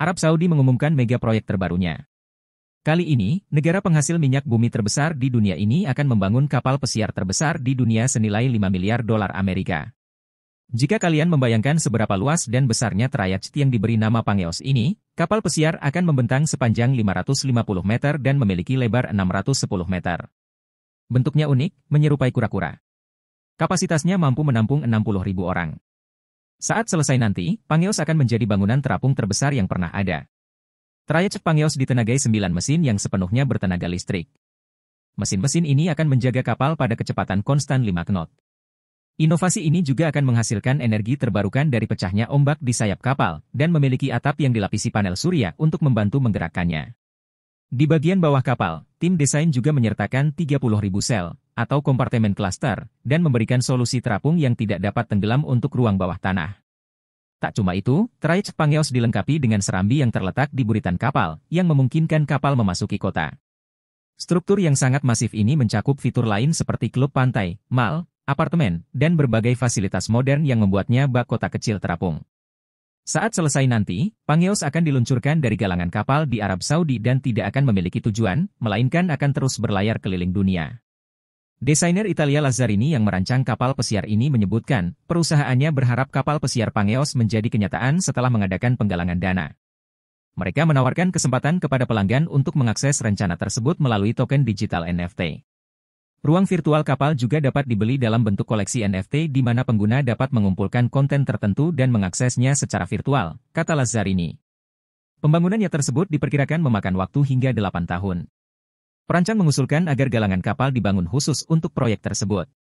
Arab Saudi mengumumkan mega proyek terbarunya. Kali ini, negara penghasil minyak bumi terbesar di dunia ini akan membangun kapal pesiar terbesar di dunia senilai 5 miliar dolar Amerika. Jika kalian membayangkan seberapa luas dan besarnya Trayacht yang diberi nama Pangeos ini, kapal pesiar akan membentang sepanjang 550 meter dan memiliki lebar 610 meter. Bentuknya unik, menyerupai kura-kura. Kapasitasnya mampu menampung 60.000 orang. Saat selesai nanti, Pangeos akan menjadi bangunan terapung terbesar yang pernah ada. Trayek Pangeos ditenagai 9 mesin yang sepenuhnya bertenaga listrik. Mesin-mesin ini akan menjaga kapal pada kecepatan konstan 5 knot. Inovasi ini juga akan menghasilkan energi terbarukan dari pecahnya ombak di sayap kapal, dan memiliki atap yang dilapisi panel surya untuk membantu menggerakkannya. Di bagian bawah kapal, tim desain juga menyertakan 30.000 sel, atau kompartemen klaster, dan memberikan solusi terapung yang tidak dapat tenggelam untuk ruang bawah tanah. Tak cuma itu, trayek Pangeos dilengkapi dengan serambi yang terletak di buritan kapal, yang memungkinkan kapal memasuki kota. Struktur yang sangat masif ini mencakup fitur lain seperti klub pantai, mal, apartemen, dan berbagai fasilitas modern yang membuatnya bak kota kecil terapung. Saat selesai nanti, Pangeos akan diluncurkan dari galangan kapal di Arab Saudi dan tidak akan memiliki tujuan, melainkan akan terus berlayar keliling dunia. Desainer Italia Lazzarini yang merancang kapal pesiar ini menyebutkan, perusahaannya berharap kapal pesiar Pangeos menjadi kenyataan setelah mengadakan penggalangan dana. Mereka menawarkan kesempatan kepada pelanggan untuk mengakses rencana tersebut melalui token digital NFT. Ruang virtual kapal juga dapat dibeli dalam bentuk koleksi NFT di mana pengguna dapat mengumpulkan konten tertentu dan mengaksesnya secara virtual, kata Lazzarini. Pembangunannya tersebut diperkirakan memakan waktu hingga 8 tahun. Perancang mengusulkan agar galangan kapal dibangun khusus untuk proyek tersebut.